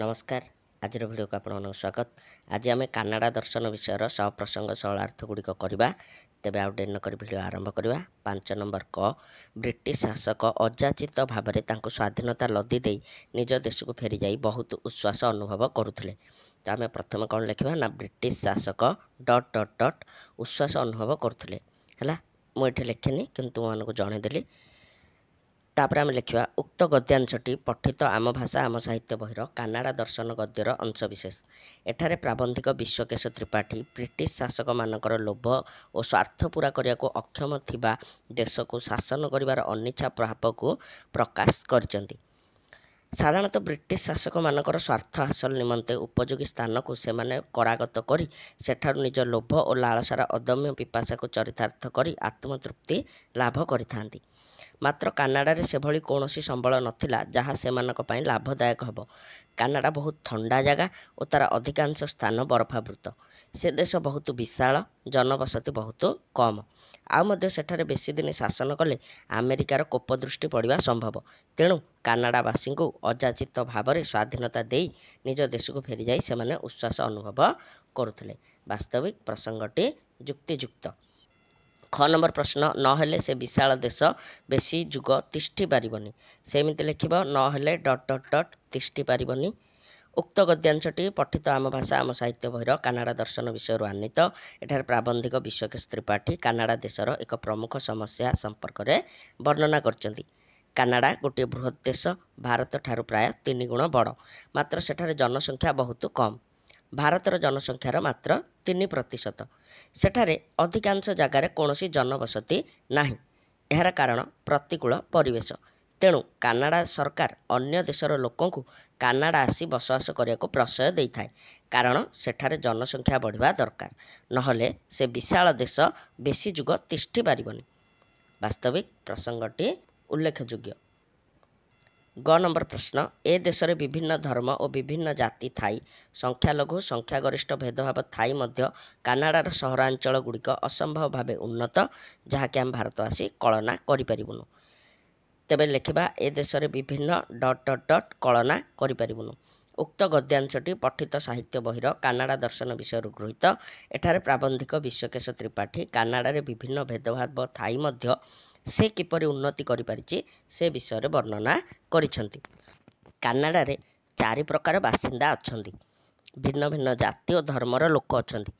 ନମସ୍କାର ଆଜିର ଭିଡ଼ିଓକୁ ଆପଣମାନଙ୍କୁ ସ୍ୱାଗତ ଆଜି ଆମେ କାନାଡ଼ା ଦର୍ଶନ ବିଷୟର ସପ୍ରସଙ୍ଗ ସରଳାର୍ଥ ଗୁଡ଼ିକ କରିବା ତେବେ ଆଉ ଡେନ କରି ଭିଡ଼ିଓ ଆରମ୍ଭ କରିବା ପାଞ୍ଚ ନମ୍ବର କ ବ୍ରିଟିଶ ଶାସକ ଅଯାଚିତ ଭାବରେ ତାଙ୍କୁ ସ୍ୱାଧୀନତା ଲଦି ଦେଇ ନିଜ ଦେଶକୁ ଫେରିଯାଇ ବହୁତ ଉଶ୍ୱାସ ଅନୁଭବ କରୁଥିଲେ ତ ଆମେ ପ୍ରଥମେ କ'ଣ ଲେଖିବା ନା ବ୍ରିଟିଶ ଶାସକ ଡଟ୍ ଡଟ୍ ଡଟ୍ ଉଶ୍ୱାସ ଅନୁଭବ କରୁଥିଲେ ହେଲା ମୁଁ ଏଠି ଲେଖେନି କିନ୍ତୁ ତୁମମାନଙ୍କୁ ଜଣାଇଦେଲି ତାପରେ ଆମେ ଲେଖିବା ଉକ୍ତ ଗଦ୍ୟାଂଶଟି ପଠିତ ଆମ ଭାଷା ଆମ ସାହିତ୍ୟ ବହିର କାନାଡ଼ା ଦର୍ଶନ ଗଦ୍ୟର ଅଂଶବିଶେଷ ଏଠାରେ ପ୍ରାବନ୍ଧିକ ବିଶ୍ୱକେଶ ତ୍ରିପାଠୀ ବ୍ରିଟିଶ ଶାସକମାନଙ୍କର ଲୋଭ ଓ ସ୍ୱାର୍ଥ ପୂରା କରିବାକୁ ଅକ୍ଷମ ଥିବା ଦେଶକୁ ଶାସନ କରିବାର ଅନିଚ୍ଛା ପ୍ରଭାବକୁ ପ୍ରକାଶ କରିଛନ୍ତି ସାଧାରଣତଃ ବ୍ରିଟିଶ ଶାସକମାନଙ୍କର ସ୍ୱାର୍ଥ ହାସଲ ନିମନ୍ତେ ଉପଯୋଗୀ ସ୍ଥାନକୁ ସେମାନେ କରାଗତ କରି ସେଠାରୁ ନିଜ ଲୋଭ ଓ ଲାଳସାର ଅଦମ୍ୟ ପିପାସାକୁ ଚରିତାର୍ଥ କରି ଆତ୍ମତୃପ୍ତି ଲାଭ କରିଥାନ୍ତି ମାତ୍ର କାନାଡ଼ାରେ ସେଭଳି କୌଣସି ସମ୍ବଳ ନଥିଲା ଯାହା ସେମାନଙ୍କ ପାଇଁ ଲାଭଦାୟକ ହେବ କାନାଡ଼ା ବହୁତ ଥଣ୍ଡା ଜାଗା ଓ ତା'ର ଅଧିକାଂଶ ସ୍ଥାନ ବରଫାବୃତ ସେ ଦେଶ ବହୁତ ବିଶାଳ ଜନବସତି ବହୁତ କମ୍ ଆଉ ମଧ୍ୟ ସେଠାରେ ବେଶୀ ଦିନ ଶାସନ କଲେ ଆମେରିକାର କୋପଦୃଷ୍ଟି ପଡ଼ିବା ସମ୍ଭବ ତେଣୁ କାନାଡ଼ାବାସୀଙ୍କୁ ଅଯାଚିତ ଭାବରେ ସ୍ୱାଧୀନତା ଦେଇ ନିଜ ଦେଶକୁ ଫେରିଯାଇ ସେମାନେ ଉଚ୍ଛ୍ୱାସ ଅନୁଭବ କରୁଥିଲେ ବାସ୍ତବିକ ପ୍ରସଙ୍ଗଟି ଯୁକ୍ତିଯୁକ୍ତ ଖ ନମ୍ବର ପ୍ରଶ୍ନ ନହେଲେ ସେ ବିଶାଳ ଦେଶ ବେଶୀ ଯୁଗ ତିଷ୍ଠି ପାରିବନି ସେମିତି ଲେଖିବ ନ ହେଲେ ଡଟ୍ ଡଟ୍ ଡଟ୍ ତିଷ୍ଠି ପାରିବନି ଉକ୍ତ ଗଦ୍ୟାଂଶଟି ପଠିତ ଆମ ଭାଷା ଆମ ସାହିତ୍ୟ ବହିର କାନାଡ଼ା ଦର୍ଶନ ବିଷୟରୁ ଆନିତ ଏଠାରେ ପ୍ରାବନ୍ଧିକ ବିଶ୍ୱକେଶ ତ୍ରିପାଠୀ କାନାଡ଼ା ଦେଶର ଏକ ପ୍ରମୁଖ ସମସ୍ୟା ସମ୍ପର୍କରେ ବର୍ଣ୍ଣନା କରିଛନ୍ତି କାନାଡ଼ା ଗୋଟିଏ ବୃହତ୍ ଦେଶ ଭାରତଠାରୁ ପ୍ରାୟ ତିନି ଗୁଣ ବଡ଼ ମାତ୍ର ସେଠାରେ ଜନସଂଖ୍ୟା ବହୁତ କମ୍ ଭାରତର ଜନସଂଖ୍ୟାର ମାତ୍ର ତିନି ପ୍ରତିଶତ ସେଠାରେ ଅଧିକାଂଶ ଜାଗାରେ କୌଣସି ଜନବସତି ନାହିଁ ଏହାର କାରଣ ପ୍ରତିକୂଳ ପରିବେଶ ତେଣୁ କାନାଡ଼ା ସରକାର ଅନ୍ୟ ଦେଶର ଲୋକଙ୍କୁ କାନାଡ଼ା ଆସି ବସବାସ କରିବାକୁ ପ୍ରଶୟ ଦେଇଥାଏ କାରଣ ସେଠାରେ ଜନସଂଖ୍ୟା ବଢ଼ିବା ଦରକାର ନହେଲେ ସେ ବିଶାଳ ଦେଶ ବେଶୀ ଯୁଗ ତିଷ୍ଠି ପାରିବନି ବାସ୍ତବିକ ପ୍ରସଙ୍ଗଟି ଉଲ୍ଲେଖଯୋଗ୍ୟ ଗ ନମ୍ବର ପ୍ରଶ୍ନ ଏ ଦେଶରେ ବିଭିନ୍ନ ଧର୍ମ ଓ ବିଭିନ୍ନ ଜାତି ଥାଇ ସଂଖ୍ୟାଲଘୁ ସଂଖ୍ୟାଗରିଷ୍ଠ ଭେଦଭାବ ଥାଇ ମଧ୍ୟ କାନାଡ଼ାର ସହରାଞ୍ଚଳ ଗୁଡ଼ିକ ଅସମ୍ଭବ ଭାବେ ଉନ୍ନତ ଯାହାକି ଆମେ ଭାରତ ଆସି କଳନା କରିପାରିବୁନୁ ତେବେ ଲେଖିବା ଏ ଦେଶରେ ବିଭିନ୍ନ ଡଟ୍ ଡଟ୍ ଡଟ୍ କଳନା କରିପାରିବୁନୁ ଉକ୍ତ ଗଦ୍ୟାଂଶଟି ପଠିତ ସାହିତ୍ୟ ବହିର କାନାଡ଼ା ଦର୍ଶନ ବିଷୟରୁ ଗୃହୀତ ଏଠାରେ ପ୍ରାବନ୍ଧିକ ବିଶ୍ୱକେଶ ତ୍ରିପାଠୀ କାନାଡ଼ାରେ ବିଭିନ୍ନ ଭେଦଭାବ ଥାଇ ମଧ୍ୟ ସେ କିପରି ଉନ୍ନତି କରିପାରିଛି ସେ ବିଷୟରେ ବର୍ଣ୍ଣନା କରିଛନ୍ତି କାନାଡ଼ାରେ ଚାରି ପ୍ରକାର ବାସିନ୍ଦା ଅଛନ୍ତି ଭିନ୍ନ ଭିନ୍ନ ଜାତି ଓ ଧର୍ମର ଲୋକ ଅଛନ୍ତି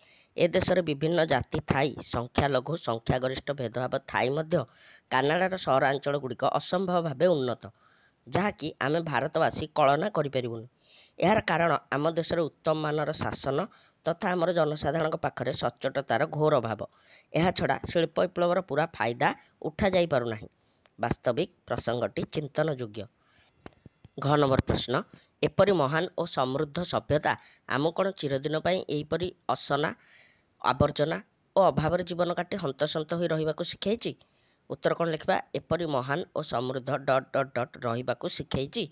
ଏ ଦେଶରେ ବିଭିନ୍ନ ଜାତି ଥାଇ ସଂଖ୍ୟାଲଘୁ ସଂଖ୍ୟାଗରିଷ୍ଠ ଭେଦଭାବ ଥାଇ ମଧ୍ୟ କାନାଡ଼ାର ସହରାଞ୍ଚଳ ଗୁଡ଼ିକ ଅସମ୍ଭବ ଭାବେ ଉନ୍ନତ ଯାହାକି ଆମେ ଭାରତବାସୀ କଳନା କରିପାରିବୁନି ଏହାର କାରଣ ଆମ ଦେଶରେ ଉତ୍ତମ ମାନର ଶାସନ ତଥା ଆମର ଜନସାଧାରଣଙ୍କ ପାଖରେ ସଚ୍ଚୋଟତାର ଘୋର ଅଭାବ ଏହା ଛଡ଼ା ଶିଳ୍ପ ବିପ୍ଳବର ପୁରା ଫାଇଦା ଉଠାଯାଇପାରୁନାହିଁ ବାସ୍ତବିକ ପ୍ରସଙ୍ଗଟି ଚିନ୍ତନ ଯୋଗ୍ୟ ଘ ନମ୍ବର ପ୍ରଶ୍ନ ଏପରି ମହାନ ଓ ସମୃଦ୍ଧ ସଭ୍ୟତା ଆମ କ'ଣ ଚିରଦିନ ପାଇଁ ଏହିପରି ଅସନା ଆବର୍ଜନା ଓ ଅଭାବରେ ଜୀବନ କାଟି ହନ୍ତସନ୍ତ ହୋଇ ରହିବାକୁ ଶିଖାଇଛି ଉତ୍ତର କ'ଣ ଲେଖିବା ଏପରି ମହାନ ଓ ସମୃଦ୍ଧ ଡଟ୍ ଡଟ୍ ଡଟ୍ ରହିବାକୁ ଶିଖାଇଛି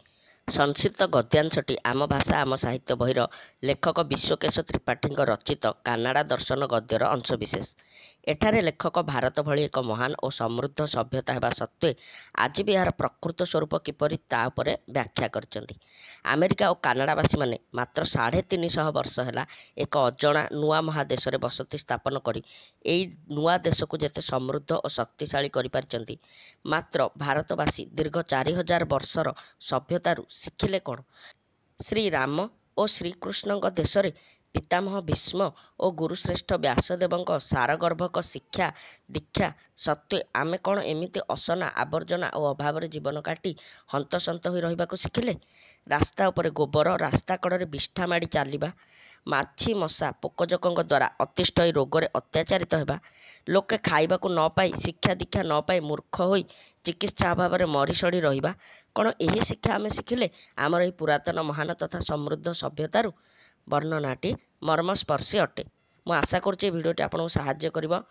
ସଂସ୍କୃତ ଗଦ୍ୟାଂଶଟି ଆମ ଭାଷା ଆମ ସାହିତ୍ୟ ବହିର ଲେଖକ ବିଶ୍ୱକେଶ ତ୍ରିପାଠୀଙ୍କ ରଚିତ କାନାଡ଼ା ଦର୍ଶନ ଗଦ୍ୟର ଅଂଶବିଶେଷ ଏଠାରେ ଲେଖକ ଭାରତ ଭଳି ଏକ ମହାନ ଓ ସମୃଦ୍ଧ ସଭ୍ୟତା ହେବା ସତ୍ତ୍ୱେ ଆଜି ବି ଏହାର ପ୍ରକୃତ ସ୍ୱରୂପ କିପରି ତା ଉପରେ ବ୍ୟାଖ୍ୟା କରିଛନ୍ତି ଆମେରିକା ଓ କାନାଡ଼ାବାସୀମାନେ ମାତ୍ର ସାଢ଼େ ତିନିଶହ ବର୍ଷ ହେଲା ଏକ ଅଜଣା ନୂଆ ମହାଦେଶରେ ବସତି ସ୍ଥାପନ କରି ଏହି ନୂଆ ଦେଶକୁ ଯେତେ ସମୃଦ୍ଧ ଓ ଶକ୍ତିଶାଳୀ କରିପାରିଛନ୍ତି ମାତ୍ର ଭାରତବାସୀ ଦୀର୍ଘ ଚାରି ହଜାର ବର୍ଷର ସଭ୍ୟତାରୁ ଶିଖିଲେ କ'ଣ ଶ୍ରୀରାମ ଓ ଶ୍ରୀକୃଷ୍ଣଙ୍କ ଦେଶରେ ପିତାମହ ଭୀଷ୍ମ ଓ ଗୁରୁଶ୍ରେଷ୍ଠ ବ୍ୟାସଦେବଙ୍କ ସାରଗର୍ଭକ ଶିକ୍ଷା ଦୀକ୍ଷା ସତ୍ତ୍ୱେ ଆମେ କ'ଣ ଏମିତି ଅସନା ଆବର୍ଜନା ଓ ଅଭାବରେ ଜୀବନ କାଟି ହନ୍ତସନ୍ତ ହୋଇ ରହିବାକୁ ଶିଖିଲେ ରାସ୍ତା ଉପରେ ଗୋବର ରାସ୍ତା କଡ଼ରେ ବିଷ୍ଠା ମାଡ଼ି ଚାଲିବା ମାଛି ମଶା ପୋକଜୋକଙ୍କ ଦ୍ୱାରା ଅତିଷ୍ଠ ହୋଇ ରୋଗରେ ଅତ୍ୟାଚାରିତ ହେବା ଲୋକେ ଖାଇବାକୁ ନ ପାଇ ଶିକ୍ଷା ଦୀକ୍ଷା ନ ପାଇ ମୂର୍ଖ ହୋଇ ଚିକିତ୍ସା ଅଭାବରେ ମରିସଢ଼ି ରହିବା କ'ଣ ଏହି ଶିକ୍ଷା ଆମେ ଶିଖିଲେ ଆମର ଏହି ପୁରାତନ ମହାନ ତଥା ସମୃଦ୍ଧ ସଭ୍ୟତାରୁ ବର୍ଣ୍ଣନାଟି ମର୍ମସ୍ପର୍ଶୀ ଅଟେ ମୁଁ ଆଶା କରୁଛି ଏ ଭିଡ଼ିଓଟି ଆପଣଙ୍କୁ ସାହାଯ୍ୟ କରିବ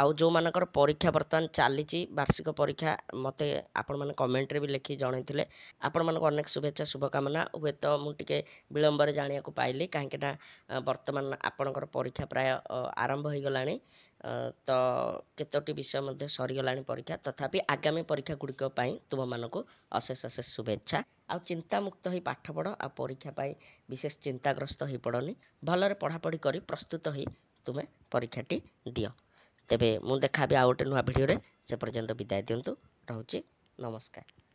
ଆଉ ଯେଉଁମାନଙ୍କର ପରୀକ୍ଷା ବର୍ତ୍ତମାନ ଚାଲିଛି ବାର୍ଷିକ ପରୀକ୍ଷା ମୋତେ ଆପଣମାନେ କମେଣ୍ଟରେ ବି ଲେଖି ଜଣାଇଥିଲେ ଆପଣମାନଙ୍କୁ ଅନେକ ଶୁଭେଚ୍ଛା ଶୁଭକାମନା ହୁଏତ ମୁଁ ଟିକେ ବିଳମ୍ବରେ ଜାଣିବାକୁ ପାଇଲି କାହିଁକିନା ବର୍ତ୍ତମାନ ଆପଣଙ୍କର ପରୀକ୍ଷା ପ୍ରାୟ ଆରମ୍ଭ ହୋଇଗଲାଣି ତ କେତୋଟି ବିଷୟ ମଧ୍ୟ ସରିଗଲାଣି ପରୀକ୍ଷା ତଥାପି ଆଗାମୀ ପରୀକ୍ଷା ଗୁଡ଼ିକ ପାଇଁ ତୁମମାନଙ୍କୁ ଅଶେଷ ଅଶେଷ ଶୁଭେଚ୍ଛା ଆଉ ଚିନ୍ତାମୁକ୍ତ ହୋଇ ପାଠ ପଢ଼ ଆଉ ପରୀକ୍ଷା ପାଇଁ ବିଶେଷ ଚିନ୍ତାଗ୍ରସ୍ତ ହୋଇପଡ଼ନି ଭଲରେ ପଢ଼ାପଢ଼ି କରି ପ୍ରସ୍ତୁତ ହୋଇ ତୁମେ ପରୀକ୍ଷାଟି ଦିଅ ତେବେ ମୁଁ ଦେଖା ହେବି ଆଉ ଗୋଟେ ନୂଆ ଭିଡ଼ିଓରେ ସେ ପର୍ଯ୍ୟନ୍ତ ବିଦାୟ ଦିଅନ୍ତୁ ରହୁଛି ନମସ୍କାର